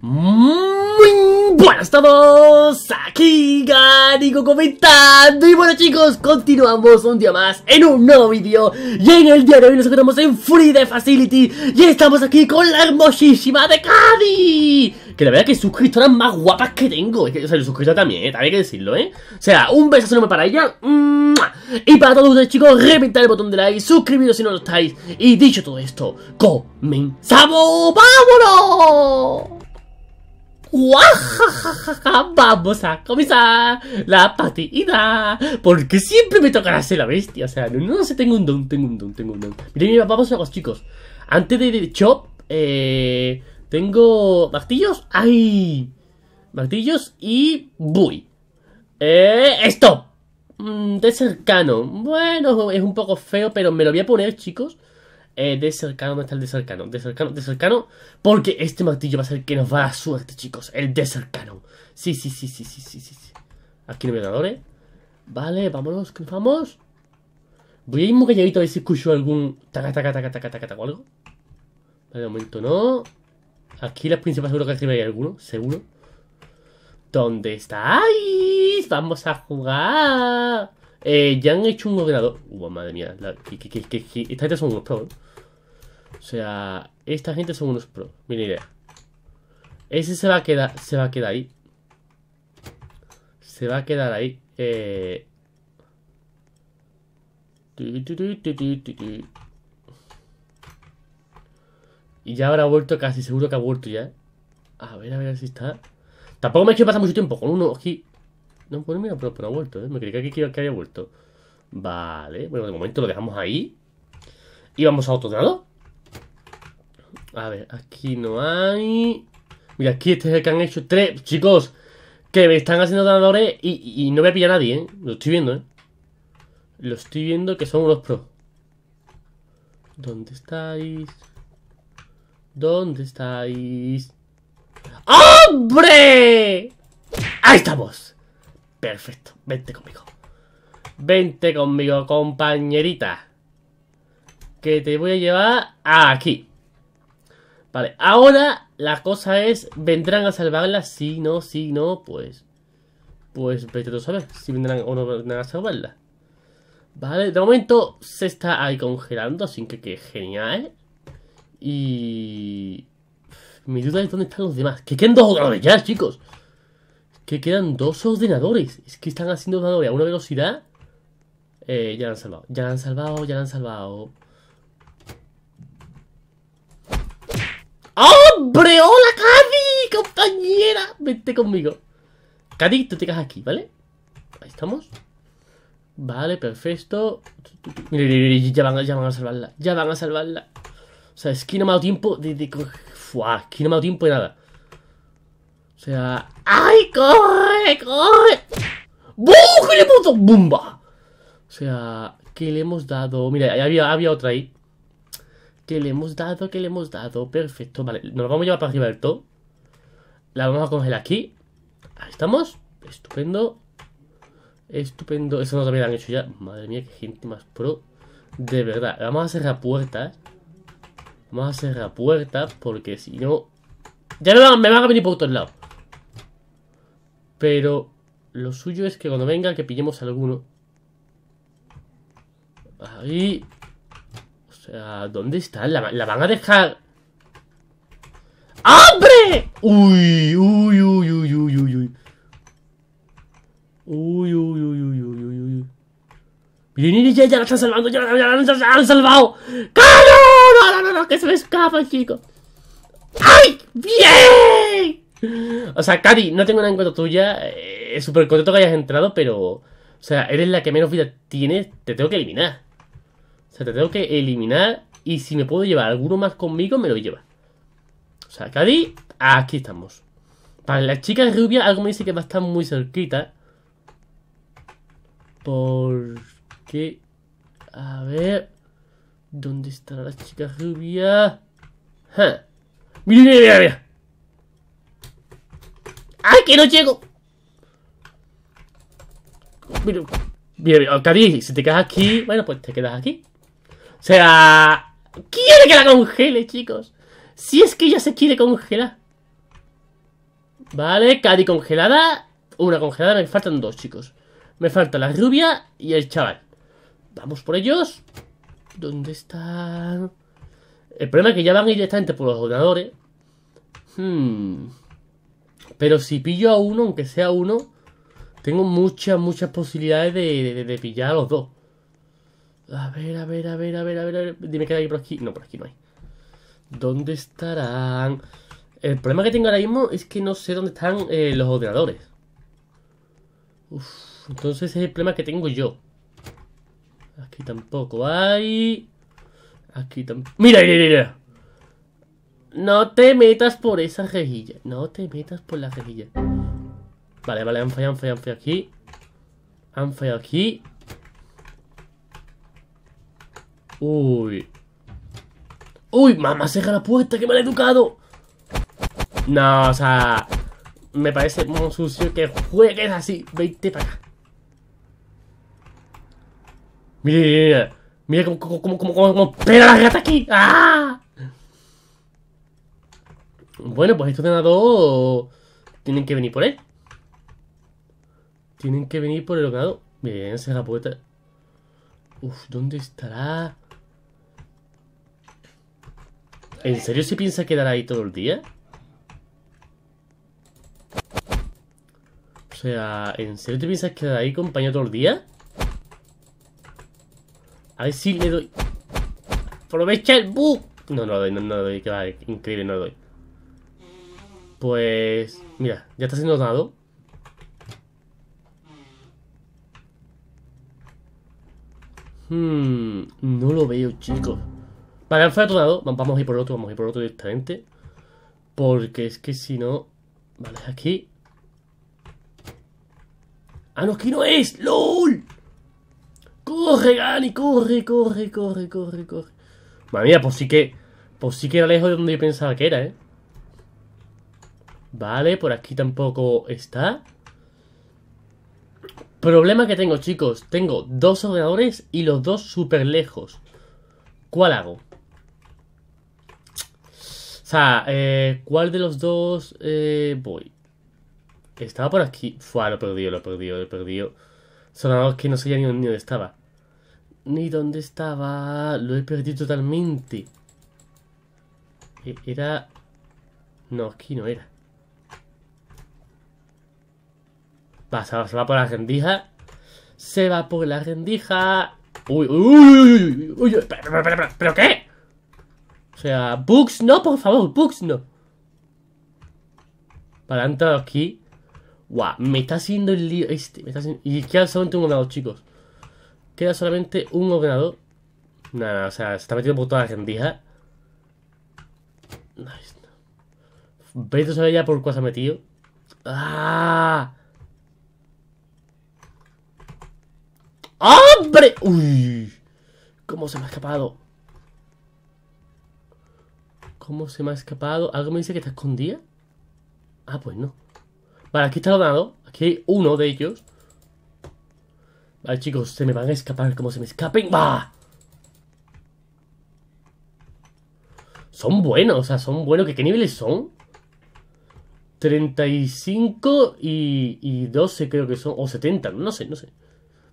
Bueno, estamos todos, aquí Garigo comentando Y bueno chicos, continuamos un día más en un nuevo vídeo Y en el día de hoy nos encontramos en Free The Facility Y estamos aquí con la hermosísima de Cadi Que la verdad que suscriptoras las más guapas que tengo O sea, suscriptora también, eh, también hay que decirlo, ¿eh? O sea, un beso enorme para ella Y para todos ustedes chicos, repintad el botón de like, suscribiros si no lo estáis Y dicho todo esto, comenzamos ¡Vámonos! Vamos a comenzar la partida. Porque siempre me tocará ser la bestia. O sea, no, sé, tengo un don, tengo un don, tengo un don. Miren, vamos a los chicos. Antes de, chop, eh, tengo martillos. ¡Ay! Martillos y buy. Eh, ¡Stop! Mm, de cercano. Bueno, es un poco feo, pero me lo voy a poner, chicos. Eh, de cercano, ¿dónde está el de cercano? De cercano, de cercano. Porque este martillo va a ser que nos va a dar suerte, chicos. El de cercano. Sí, sí, sí, sí, sí, sí, sí. Aquí no hay ganadores. Vale, vámonos, que nos vamos. Voy a ir muy calladito a ver si escucho algún taca, taca, taca, taca, taca, taca o algo. Vale, de momento no. Aquí las principales seguro que arriba hay alguno, seguro. ¿Dónde estáis? Vamos a jugar. Eh, ya han hecho un ordenador. Uy, madre mía. La, que, que, que, son unos o sea, esta gente son unos pro. Mira idea. Ese se va a quedar, se va a quedar ahí. Se va a quedar ahí. Eh. Y ya habrá vuelto casi, seguro que ha vuelto ya. A ver, a ver si está. Tampoco me ha hecho pasar mucho tiempo con uno aquí. No, con pues mira, pero, ha vuelto, eh. Me creía que, que había vuelto. Vale, bueno, de momento lo dejamos ahí. Y vamos a otro lado. A ver, aquí no hay. Mira, aquí este es el que han hecho tres. Chicos, que me están haciendo ganadores y, no me a nadie, ¿eh? Lo estoy viendo, ¿eh? Lo estoy viendo que son unos pros. ¿Dónde estáis? ¿Dónde estáis? ¡Hombre! Ahí estamos. Perfecto. Vente conmigo. Vente conmigo, compañerita. Que te voy a llevar aquí. Vale, ahora la cosa es, ¿vendrán a salvarla? Si no, si no, pues... Pues vete a saber si vendrán o no vendrán a salvarla. Vale, de momento se está ahí congelando, así que, que genial. Y... Mi duda es dónde están los demás. Que quedan dos ordenadores ya, chicos. Que quedan dos ordenadores. Es que están haciendo ordenadores a una velocidad. Eh, ya la han salvado, ya la han salvado, ya la han salvado. ¡Hombre! ¡Hola, Cadi! ¡Compañera! Vente conmigo. Cadi, tú te quedas aquí, ¿vale? Ahí estamos. Vale, perfecto. Ya van, ya van a salvarla. Ya van a salvarla. O sea, es que no me ha dado tiempo de... Fua, es que no me ha dado tiempo de nada. O sea... ¡Ay, corre, corre! ¡Bum! ¡Que le ¡Bumba! O sea, ¿qué le hemos dado? Mira, había, había otra ahí. Que le hemos dado, que le hemos dado. Perfecto, vale. Nos lo vamos a llevar para arriba del todo. La vamos a congelar aquí. Ahí estamos. Estupendo. Estupendo. Eso nos lo han hecho ya. Madre mía, qué gente más pro. De verdad. Vamos a cerrar puertas. Vamos a cerrar puertas porque si no... Ya me van, me van a venir por todos lados. Pero lo suyo es que cuando venga que pillemos alguno. Ahí sea, ¿dónde está? ¿La, van a dejar...? ¡Hombre! Uy, uy, uy, uy, uy, uy, uy. Uy, uy, uy, uy, uy, uy, uy. Miren, ya, ya la están salvando, ya, la, ya la han salvado. ¡Claro! No, no, no, no, que se me escapa, chico. ¡Ay! ¡Bien! O sea, Cadi no tengo nada en contra tuya. Eh, es eh, súper contento que hayas entrado, pero... O sea, eres la que menos vida tienes. Te tengo que eliminar sea, te tengo que eliminar y si me puedo llevar alguno más conmigo, me lo lleva. O sea, Cádiz, aquí estamos. Para las chicas rubias, algo me dice que va a estar muy cerquita. Porque... A ver... ¿Dónde estará la chica rubia? ¡Ja! ¡Mira, mira, mira, mira! ay que no llego! Mira, mira, oh, si te quedas aquí, bueno, pues te quedas aquí sea, quiere que la congele, chicos. Si es que ya se quiere congelar. Vale, Cadi congelada. Una congelada, me faltan dos, chicos. Me falta la rubia y el chaval. Vamos por ellos. ¿Dónde están? El problema es que ya van directamente por los ordenadores. Hmm. Pero si pillo a uno, aunque sea uno, tengo muchas, muchas posibilidades de, de, de pillar a los dos. A ver, a ver, a ver, a ver, a ver, Dime que hay por aquí. No, por aquí no hay. ¿Dónde estarán? El problema que tengo ahora mismo es que no sé dónde están eh, los ordenadores. Uf, entonces es el problema que tengo yo. Aquí tampoco hay. Aquí tampoco. ¡Mira, mira, mira! No te metas por esa rejilla. No te metas por la rejilla. Vale, vale, han fallado, han fallado, han fallado aquí. Han fallado aquí. Uy. Uy, mamá, se la puerta, que mal educado. No, o sea, me parece muy sucio que juegues así. Vete para acá. Mira, mira, mira cómo, cómo, pega la gata aquí. ¡Ah! Bueno, pues estos ordenador tienen que venir por él. Tienen que venir por el ordenador. Bien, se la puerta. Uf, ¿dónde estará? ¿En serio se piensa quedar ahí todo el día? O sea, ¿en serio te piensas quedar ahí, compañero, todo el día? A ver si le doy... ¡Aprovecha el bug! No, no lo doy, no, lo doy, que increíble, no lo doy. Pues... Mira, ya está siendo dado Hmm, no lo veo, chicos. Para el otro lado, vamos a ir por el otro, vamos a ir por el otro directamente. Porque es que si no... Vale, aquí. ¡Ah, no, aquí no es! ¡LOL! ¡Corre, Gani! ¡Corre, corre, corre, corre, corre! Madre mía, pues sí que... Pues sí que era lejos de donde yo pensaba que era, ¿eh? Vale, por aquí tampoco está. Problema que tengo, chicos. Tengo dos ordenadores y los dos súper lejos. ¿Cuál hago? O sea, ¿cuál de los dos voy? Estaba por aquí. Fua, lo he perdido, lo he perdido, lo he perdido. Sonaba que no sabía ni dónde estaba. Ni dónde estaba. Lo he perdido totalmente. Era... No, aquí no era. Va, se va, por la rendija. Se va por la rendija. Uy, uy, uy, uy, uy, uy, uy, o sea, bugs no, por favor, bugs no. Para entrar aquí. Guau, me está haciendo el lío este. Me está haciendo... Y queda solamente un ordenador, chicos. Queda solamente un ordenador. Nada, o sea, se está metiendo por toda la rendijas. Nice. Vete a saber ya por cuál se ha metido. ¡Ah! ¡Hombre! ¡Uy! ¿Cómo se me ha escapado? ¿Cómo se me ha escapado? ¿Algo me dice que está escondida? Ah, pues no. Vale, aquí está el Aquí hay uno de ellos. Vale, chicos, se me van a escapar. Cómo se me escapen. ¡Va! Son buenos, o sea, son buenos. ¿Qué, qué niveles son? 35 y, 12 creo que son. O 70, no sé, no sé.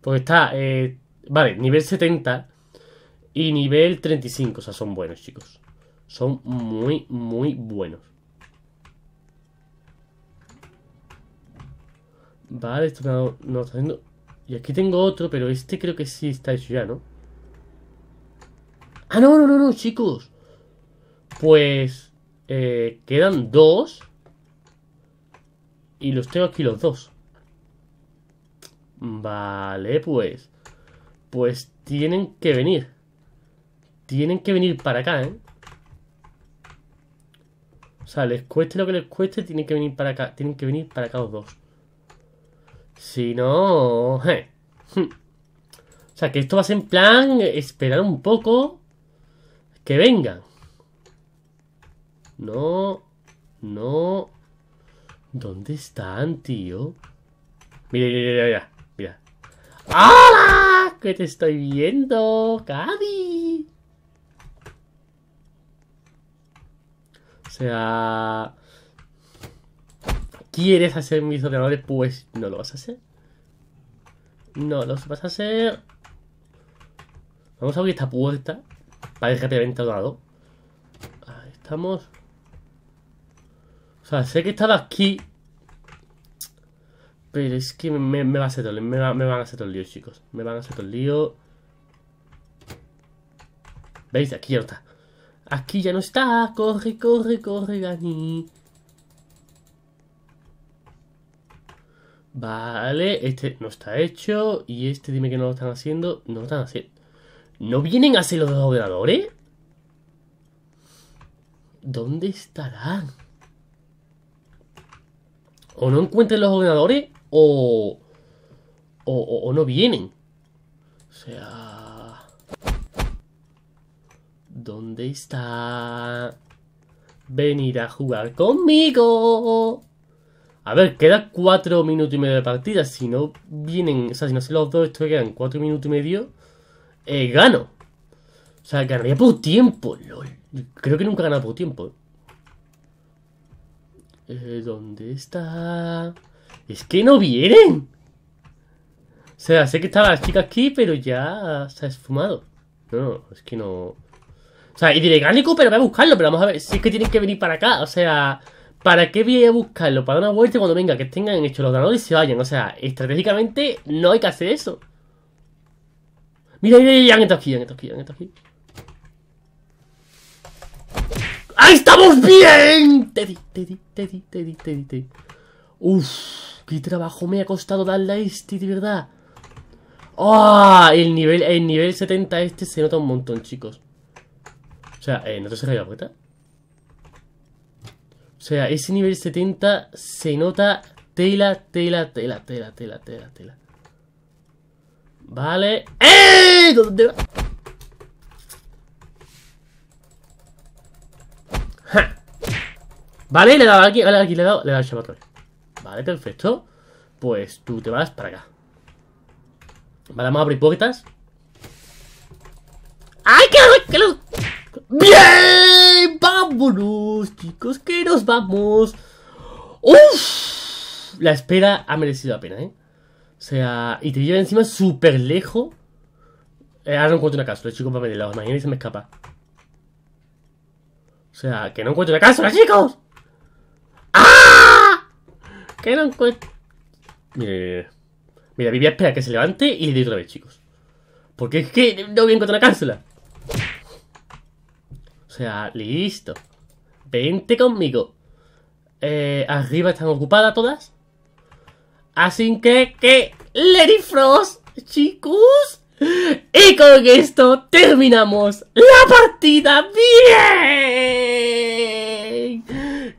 Porque está... Eh, vale, nivel 70 y nivel 35. O sea, son buenos, chicos son muy, muy buenos. Vale, esto no, no está haciendo... Y aquí tengo otro, pero este creo que sí está hecho ya, ¿no? ¡Ah, no, no, no, no, chicos! Pues... Eh, quedan dos. Y los tengo aquí los dos. Vale, pues... Pues tienen que venir. Tienen que venir para acá, ¿eh? O sea, les cueste lo que les cueste, tienen que venir para acá. Tienen que venir para acá los dos. Si no... Eh. O sea, que esto va a ser en plan esperar un poco que vengan. No, no. ¿Dónde están, tío? Mira, mira, mira, mira. ¡Hola! ¡Que te estoy viendo, Cady! O sea, ¿quieres hacer mis ordenadores? Pues no lo vas a hacer. No lo vas a hacer. Vamos a abrir esta puerta para ir rápidamente al lado. Ahí estamos. O sea, sé que estaba aquí. Pero es que me, va a me, van a hacer todo el chicos. Me van a hacer todo el lío. ¿Veis? Aquí ya está. Aquí ya no está. Corre, corre, corre, Gani. Vale, este no está hecho. Y este dime que no lo están haciendo. No lo están haciendo. ¿No vienen a hacer los ordenadores? ¿Dónde estarán? O no encuentren los ordenadores o... O, o, o, no vienen. O sea... ¿Dónde está? Venir a jugar conmigo. A ver, queda cuatro minutos y medio de partida. Si no vienen, o sea, si no se los dos, esto quedan cuatro minutos y medio, eh, gano. O sea, ganaría por tiempo, lol. Creo que nunca he ganado por tiempo. Eh, ¿Dónde está? Es que no vienen. O sea, sé que estaba la chica aquí, pero ya se ha esfumado. no, es que no... O sea, y diré, gánico, pero voy a buscarlo, pero vamos a ver, si es que tienen que venir para acá, o sea, ¿para qué voy a buscarlo? Para una vuelta cuando venga, que tengan hecho los ganadores y se vayan, o sea, estratégicamente no hay que hacer eso. Mira, mira, mira, han estado aquí, han estado aquí, han estado aquí. ¡Ahí estamos bien! Teddy, Uf, qué trabajo me ha costado darle a este, de verdad. ¡Ah! el nivel, el nivel 70 este se nota un montón, chicos. O sea, eh, ¿no te caído la puerta? O sea, ese nivel 70 se nota tela, tela, tela, tela, tela, tela, tela. Vale. ¡Eh! ¿Dónde va? ¡Ja! Vale, le he dado aquí, vale, aquí le he dado, le he dado al Vale, perfecto. Pues tú te vas para acá. Vale, vamos a abrir puertas. ¡Ay, qué, qué, Bien, vámonos, chicos, que nos vamos. Uf, la espera ha merecido la pena, ¿eh? O sea, y te lleva encima súper lejos. Eh, ahora no encuentro una cápsula, chicos, para meterla. y se me escapa. O sea, que no encuentro una cápsula, chicos. ¡Ah! Que no encuentro... Mira, mira, Vivi espera que se levante y le doy otra vez, chicos. Porque es que no voy a encontrar una cápsula. O sea, listo. Vente conmigo. Eh, arriba están ocupadas todas. Así que, que... Lady Frost, chicos. Y con esto terminamos la partida. ¡Bien!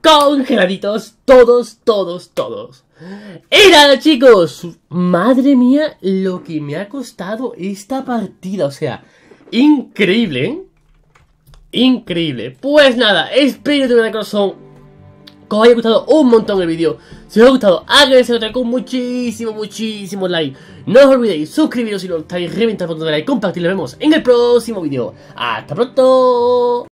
Congeladitos, todos, todos, todos. Era chicos, madre mía, lo que me ha costado esta partida. O sea, increíble, ¿eh? increíble. Pues nada, espero de corazón que os haya gustado un montón el vídeo. Si os ha gustado, agradecer con muchísimo, muchísimo like. No os olvidéis, suscribiros si no estáis, reventar el botón de like, compartir. Nos vemos en el próximo vídeo. ¡Hasta pronto!